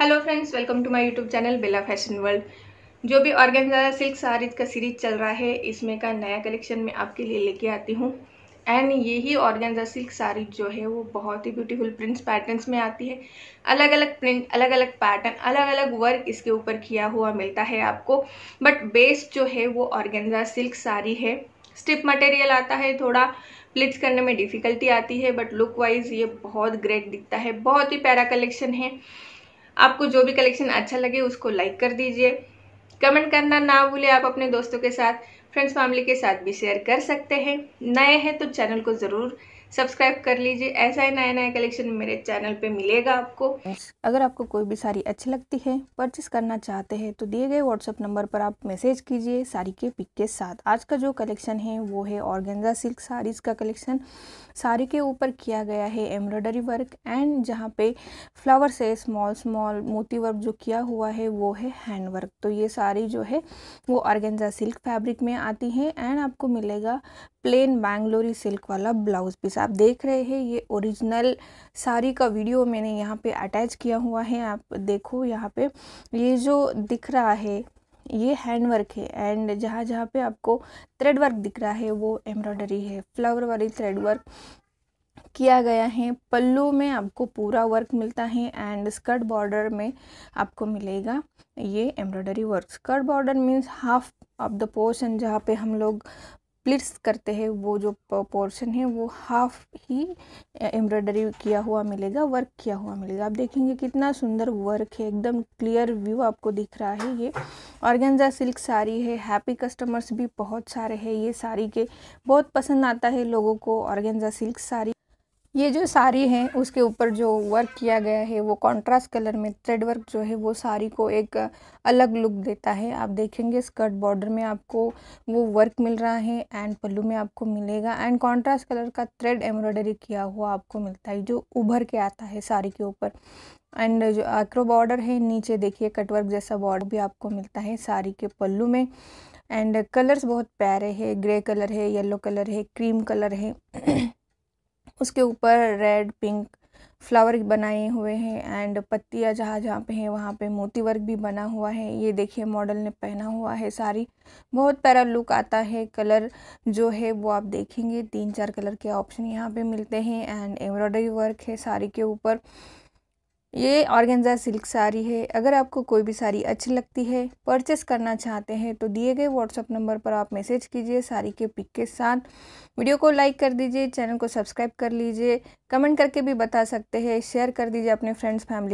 hello friends welcome to my YouTube channel Bela fashion world जो भी organza silk saris का series चल रहा है इसमें का नया कलेक्शन मैं आपके लिए लेके आती हूँ एंड यही ऑर्गेन्जा सिल्क सारीज जो है वो बहुत ही ब्यूटीफुल प्रिंट्स पैटर्न्स में आती है अलग अलग प्रिंट अलग अलग पैटर्न अलग अलग वर्क इसके ऊपर किया हुआ मिलता है आपको बट बेस जो है वो ऑर्गेन्जा सिल्क साड़ी है स्टिप मटेरियल आता है थोड़ा प्लिट्स करने में डिफ़िकल्टी आती है बट लुक वाइज ये बहुत ग्रेट दिखता है बहुत ही प्यारा कलेक्शन है आपको जो भी कलेक्शन अच्छा लगे उसको लाइक कर दीजिए कमेंट करना ना भूले आप अपने दोस्तों के साथ फ्रेंड्स फैमिली के साथ भी शेयर कर सकते हैं नए हैं तो चैनल को ज़रूर सब्सक्राइब कर लीजिए ऐसा ही नया नया कलेक्शन मेरे चैनल पे मिलेगा आपको अगर आपको कोई भी साड़ी अच्छी लगती है परचेस करना चाहते हैं तो दिए गए व्हाट्सअप नंबर पर आप मैसेज कीजिए साड़ी के पिक के साथ आज का जो कलेक्शन है वो है ऑर्गेंजा सिल्क साड़ीज़ का कलेक्शन साड़ी के ऊपर किया गया है एम्ब्रॉयडरी वर्क एंड जहाँ पे फ्लावर से स्मॉल स्मॉल मोती वर्क जो किया हुआ है वो है हैंड वर्क तो ये साड़ी जो है वो ऑर्गेंजा सिल्क फैब्रिक में आती हैं एंड आपको मिलेगा प्लेन बैंगलोरी सिल्क वाला ब्लाउज़ पीस आप देख रहे हैं ये ओरिजिनल साड़ी का वीडियो मैंने यहाँ पे अटैच किया हुआ है आप देखो यहाँ पे ये जो दिख रहा है ये हैंडवर्क है एंड जहाँ जहाँ पे आपको थ्रेड वर्क दिख रहा है वो एम्ब्रॉयडरी है फ्लावर वाली थ्रेड वर्क किया गया है पल्लू में आपको पूरा वर्क मिलता है एंड स्कर्ट बॉर्डर में आपको मिलेगा ये embroidery work skirt border means half of the portion जहाँ पे हम लोग प्लिट्स करते हैं वो जो पोर्शन है वो हाफ ही एम्ब्रॉयडरी किया हुआ मिलेगा वर्क किया हुआ मिलेगा आप देखेंगे कितना सुंदर वर्क है एकदम क्लियर व्यू आपको दिख रहा है ये ऑर्गेंजा सिल्क साड़ी है हैप्पी कस्टमर्स भी बहुत सारे हैं ये साड़ी के बहुत पसंद आता है लोगों को ऑर्गेंजा सिल्क साड़ी ये जो साड़ी है उसके ऊपर जो वर्क किया गया है वो कंट्रास्ट कलर में थ्रेड वर्क जो है वो साड़ी को एक अलग लुक देता है आप देखेंगे स्कर्ट बॉर्डर में आपको वो वर्क मिल रहा है एंड पल्लू में आपको मिलेगा एंड कंट्रास्ट कलर का थ्रेड एम्ब्रॉयडरी किया हुआ आपको मिलता है जो उभर के आता है साड़ी के ऊपर एंड जो आक्रो बॉर्डर है नीचे देखिए कटवर्क जैसा बॉर्डर भी आपको मिलता है साड़ी के पल्लू में एंड कलर्स बहुत प्यारे हैं ग्रे कलर है येलो कलर है क्रीम कलर है उसके ऊपर रेड पिंक फ्लावर बनाए हुए हैं एंड पत्तियाँ जहाँ जहाँ पे हैं वहाँ पे मोती वर्क भी बना हुआ है ये देखिए मॉडल ने पहना हुआ है साड़ी बहुत प्यारा लुक आता है कलर जो है वो आप देखेंगे तीन चार कलर के ऑप्शन यहाँ पे मिलते हैं एंड एम्ब्रॉयडरी वर्क है साड़ी के ऊपर ये ऑर्गेंजा सिल्क साड़ी है अगर आपको कोई भी साड़ी अच्छी लगती है परचेस करना चाहते हैं तो दिए गए व्हाट्सअप नंबर पर आप मैसेज कीजिए साड़ी के पिक के साथ वीडियो को लाइक कर दीजिए चैनल को सब्सक्राइब कर लीजिए कमेंट करके भी बता सकते हैं शेयर कर दीजिए अपने फ्रेंड्स फैमिली